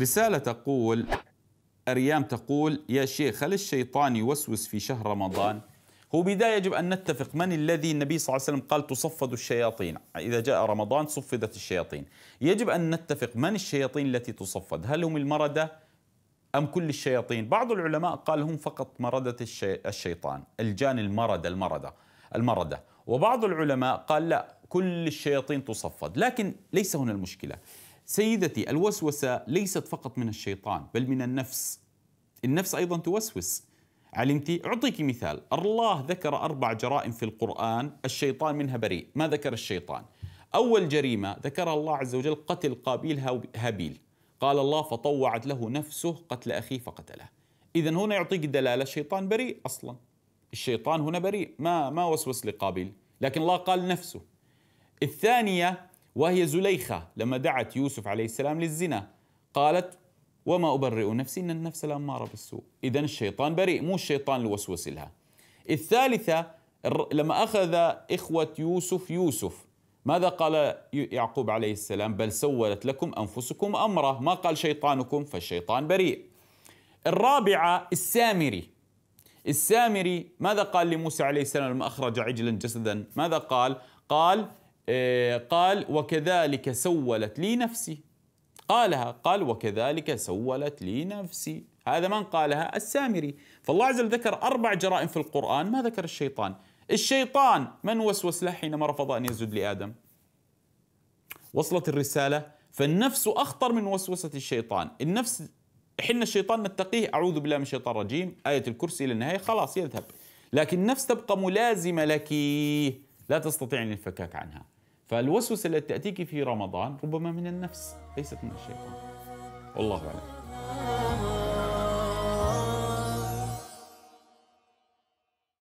رسالة تقول أريام تقول يا شيخ هل الشيطان يوسوس في شهر رمضان؟ هو بداية يجب أن نتفق من الذي النبي صلى الله عليه وسلم قال تصفد الشياطين إذا جاء رمضان صفدت الشياطين يجب أن نتفق من الشياطين التي تصفد هل هم المردة أم كل الشياطين بعض العلماء قال هم فقط مردة الشي... الشيطان الجان المردة المردة المردة وبعض العلماء قال لا كل الشياطين تصفد لكن ليس هنا المشكلة سيدتي الوسوسه ليست فقط من الشيطان بل من النفس النفس ايضا توسوس علمتي اعطيك مثال الله ذكر اربع جرائم في القران الشيطان منها بريء ما ذكر الشيطان اول جريمه ذكرها الله عز وجل قتل قابيل هابيل قال الله فطوعت له نفسه قتل اخيه فقتله اذا هنا يعطيك دلاله الشيطان بريء اصلا الشيطان هنا بريء ما ما وسوس لقابيل لكن الله قال نفسه الثانيه وهي زليخة لما دعت يوسف عليه السلام للزنا قالت وما أبرئ نفسي إن النفس لأمارة بالسوء إذا الشيطان بريء مو الشيطان اللي وسوس لها الثالثة لما أخذ إخوة يوسف يوسف ماذا قال يعقوب عليه السلام بل سولت لكم أنفسكم أمرا ما قال شيطانكم فالشيطان بريء الرابعة السامري السامري ماذا قال لموسى عليه السلام لما أخرج عجلا جسدا ماذا قال قال آه، قال وكذلك سولت لي نفسي قالها قال وكذلك سولت لي نفسي هذا من قالها السامري فالله عز وجل ذكر أربع جرائم في القرآن ما ذكر الشيطان الشيطان من وسوس له حينما رفض أن يسجد لآدم وصلت الرسالة فالنفس أخطر من وسوسة الشيطان النفس حين الشيطان نتقيه أعوذ بالله من الشيطان الرجيم آية الكرسي إلى النهاية خلاص يذهب لكن النفس تبقى ملازمة لك لا تستطيع الانفكاك الفكاك عنها فالوسوسة التي تأتيك في رمضان ربما من النفس ليست من الشيطان والله أعلم